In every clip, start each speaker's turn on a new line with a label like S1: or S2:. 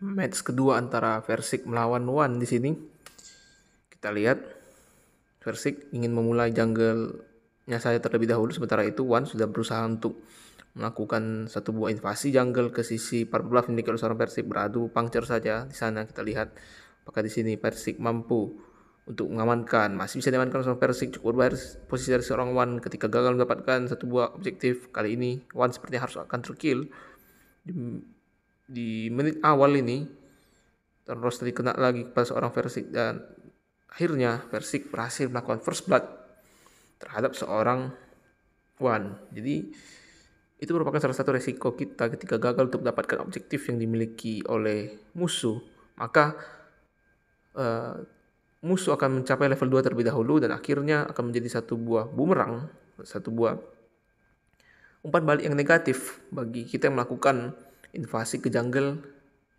S1: match kedua antara Versik melawan Wan di sini. Kita lihat Versik ingin memulai jungle-nya saya terlebih dahulu sementara itu Wan sudah berusaha untuk melakukan satu buah invasi jungle ke sisi bluff ini kalau seorang Persik beradu pangcer saja di sana kita lihat apakah di sini Persik mampu untuk mengamankan masih bisa diamankan seorang Persik cukup berbahaya posisi dari seorang Wan ketika gagal mendapatkan satu buah objektif kali ini Wan sepertinya harus akan terkill di menit awal ini terus tadi kena lagi kepada seorang versik dan akhirnya versik berhasil melakukan first blood terhadap seorang Wan. Jadi itu merupakan salah satu resiko kita ketika gagal untuk mendapatkan objektif yang dimiliki oleh musuh. Maka uh, musuh akan mencapai level 2 terlebih dahulu dan akhirnya akan menjadi satu buah bumerang, satu buah umpan balik yang negatif bagi kita yang melakukan invasi ke jungle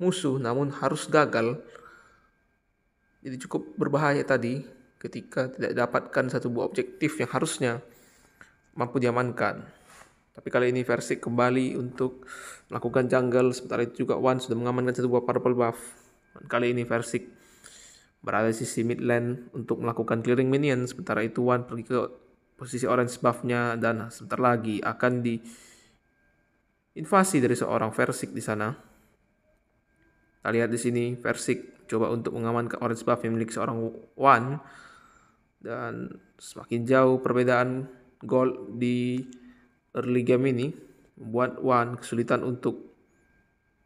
S1: musuh namun harus gagal. Jadi cukup berbahaya tadi ketika tidak dapatkan satu buah objektif yang harusnya mampu diamankan. Tapi kali ini versi kembali untuk melakukan jungle, sementara itu juga one sudah mengamankan satu buah purple buff. Dan kali ini versi berada di sisi mid lane untuk melakukan clearing minion, sementara itu one pergi ke posisi orange buffnya dan sebentar lagi akan di invasi dari seorang Versik di sana. Kita lihat di sini Versik coba untuk mengamankan orange buff yang milik seorang Wan dan semakin jauh perbedaan gol di early game ini membuat Wan kesulitan untuk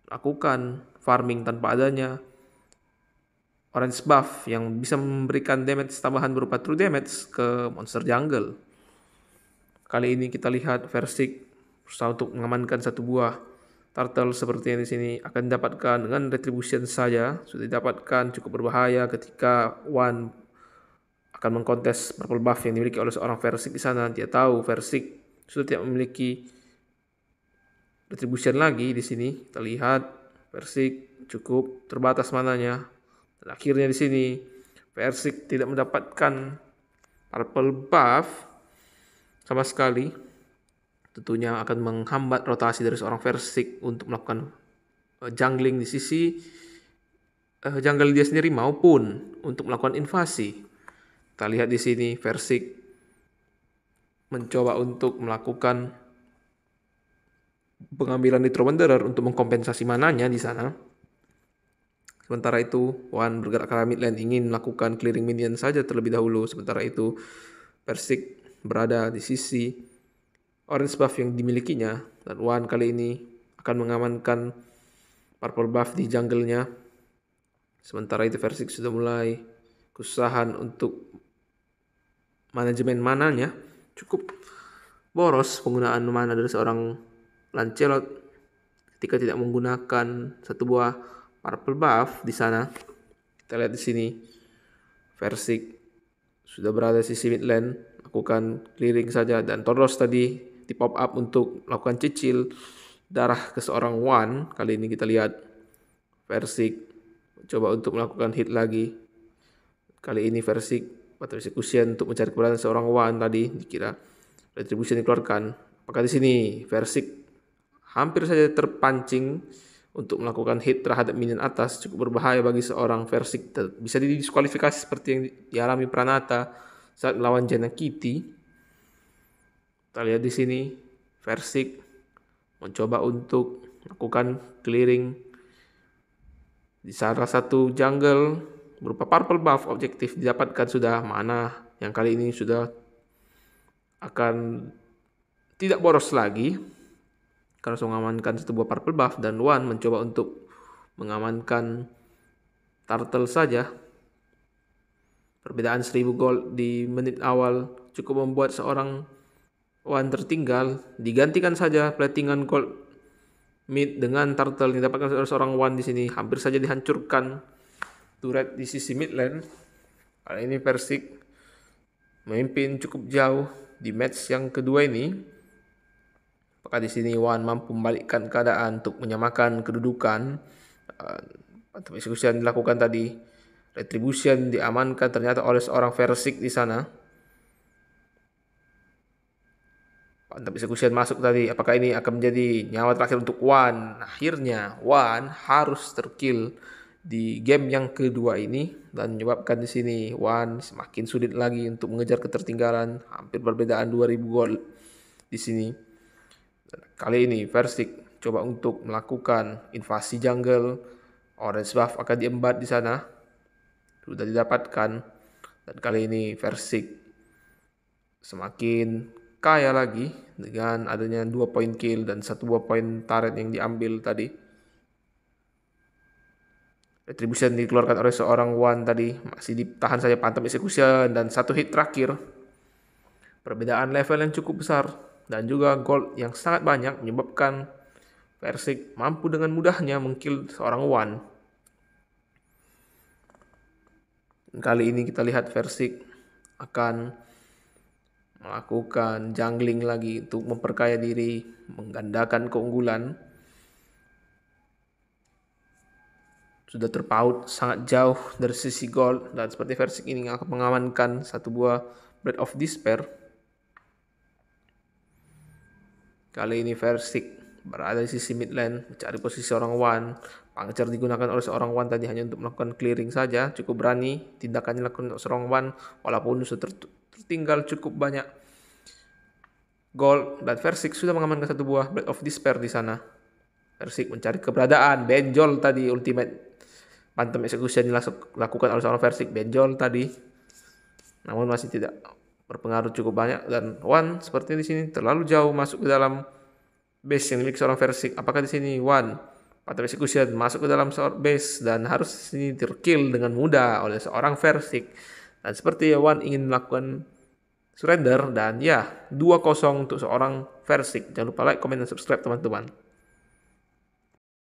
S1: lakukan farming tanpa adanya orange buff yang bisa memberikan damage tambahan berupa true damage ke monster jungle. Kali ini kita lihat Versik berusaha untuk mengamankan satu buah turtle seperti yang di sini akan dapatkan dengan retribution saja sudah didapatkan cukup berbahaya ketika one akan mengkontes purple buff yang dimiliki oleh seorang Versik di sana dia tahu Versik sudah tidak memiliki retribution lagi di sini terlihat Versik cukup terbatas mananya dan akhirnya di sini Versik tidak mendapatkan purple buff sama sekali tentunya akan menghambat rotasi dari seorang Versik untuk melakukan eh, jungling di sisi uh, eh, jungle dia sendiri maupun untuk melakukan invasi. Kita lihat di sini Versik mencoba untuk melakukan pengambilan nitro Wanderer untuk mengkompensasi mananya di sana. Sementara itu, Wan bergerak ke mid lane ingin melakukan clearing minion saja terlebih dahulu. Sementara itu, Persik berada di sisi orange buff yang dimilikinya dan Wan kali ini akan mengamankan purple buff di jungle-nya. Sementara itu Versik sudah mulai kesusahan untuk manajemen mananya. Cukup boros penggunaan mana dari seorang Lancelot ketika tidak menggunakan satu buah purple buff di sana. Kita lihat di sini Versik sudah berada di sisi mid lane, lakukan clearing saja dan Toros tadi di pop up untuk melakukan cicil darah ke seorang Wan. Kali ini kita lihat Versik coba untuk melakukan hit lagi. Kali ini Versik atau eksekusian untuk mencari keberadaan seorang Wan tadi dikira retribution dikeluarkan. Apakah di sini Versik hampir saja terpancing untuk melakukan hit terhadap minion atas cukup berbahaya bagi seorang Versik. Bisa didiskualifikasi seperti yang dialami Pranata saat melawan kitty kita lihat di sini, Versik mencoba untuk melakukan clearing di salah satu jungle berupa purple buff objektif didapatkan sudah mana yang kali ini sudah akan tidak boros lagi karena mengamankan satu buah purple buff dan Wan mencoba untuk mengamankan turtle saja perbedaan 1000 gold di menit awal cukup membuat seorang One tertinggal, digantikan saja platingan gold mid dengan turtle ini dapatkan seorang One di sini. Hampir saja dihancurkan Turret di sisi mid lane. Kali ini Persik memimpin cukup jauh di match yang kedua ini. Apakah di sini One mampu membalikkan keadaan untuk menyamakan kedudukan? Ah, atau eksekusi yang dilakukan tadi. Retribution diamankan ternyata oleh seorang Versik di sana. Untuk eksekusian masuk tadi. Apakah ini akan menjadi nyawa terakhir untuk Wan? Akhirnya Wan harus terkill di game yang kedua ini dan menyebabkan di sini Wan semakin sulit lagi untuk mengejar ketertinggalan hampir perbedaan 2000 gol di sini. kali ini Versik coba untuk melakukan invasi jungle. Orange buff akan diembat di sana. Sudah didapatkan dan kali ini Versik semakin kaya lagi dengan adanya dua poin kill dan satu buah poin turret yang diambil tadi. Retribution dikeluarkan oleh seorang Wan tadi masih ditahan saja pantem execution dan satu hit terakhir. Perbedaan level yang cukup besar dan juga gold yang sangat banyak menyebabkan Persik mampu dengan mudahnya mengkill seorang Wan. Kali ini kita lihat Persik akan melakukan jungling lagi untuk memperkaya diri, menggandakan keunggulan. Sudah terpaut sangat jauh dari sisi gol dan seperti versi ini akan mengamankan satu buah Breath of Despair. Kali ini versi berada di sisi mid lane mencari posisi orang one Pangcer digunakan oleh seorang one tadi hanya untuk melakukan clearing saja, cukup berani. Tindakannya dilakukan untuk seorang one walaupun sudah tertinggal cukup banyak. Gol dan Versik sudah mengamankan satu buah Blade of Despair di sana. Versik mencari keberadaan, benjol tadi ultimate. Pantem eksekusi yang dilakukan oleh seorang Versik, benjol tadi. Namun masih tidak berpengaruh cukup banyak dan one seperti di sini terlalu jauh masuk ke dalam base yang milik seorang versik. Apakah di sini one atau execution masuk ke dalam seorang base dan harus sini terkill dengan mudah oleh seorang versik. Dan seperti ya, one ingin melakukan surrender dan ya 2-0 untuk seorang versik. Jangan lupa like, comment, dan subscribe teman-teman.